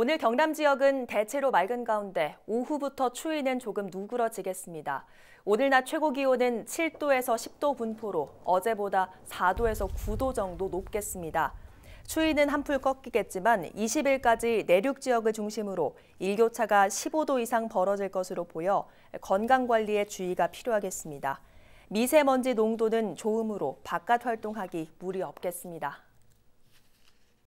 오늘 경남 지역은 대체로 맑은 가운데 오후부터 추위는 조금 누그러지겠습니다. 오늘 낮 최고 기온은 7도에서 10도 분포로 어제보다 4도에서 9도 정도 높겠습니다. 추위는 한풀 꺾이겠지만 20일까지 내륙 지역을 중심으로 일교차가 15도 이상 벌어질 것으로 보여 건강관리에 주의가 필요하겠습니다. 미세먼지 농도는 좋음으로 바깥 활동하기 무리 없겠습니다.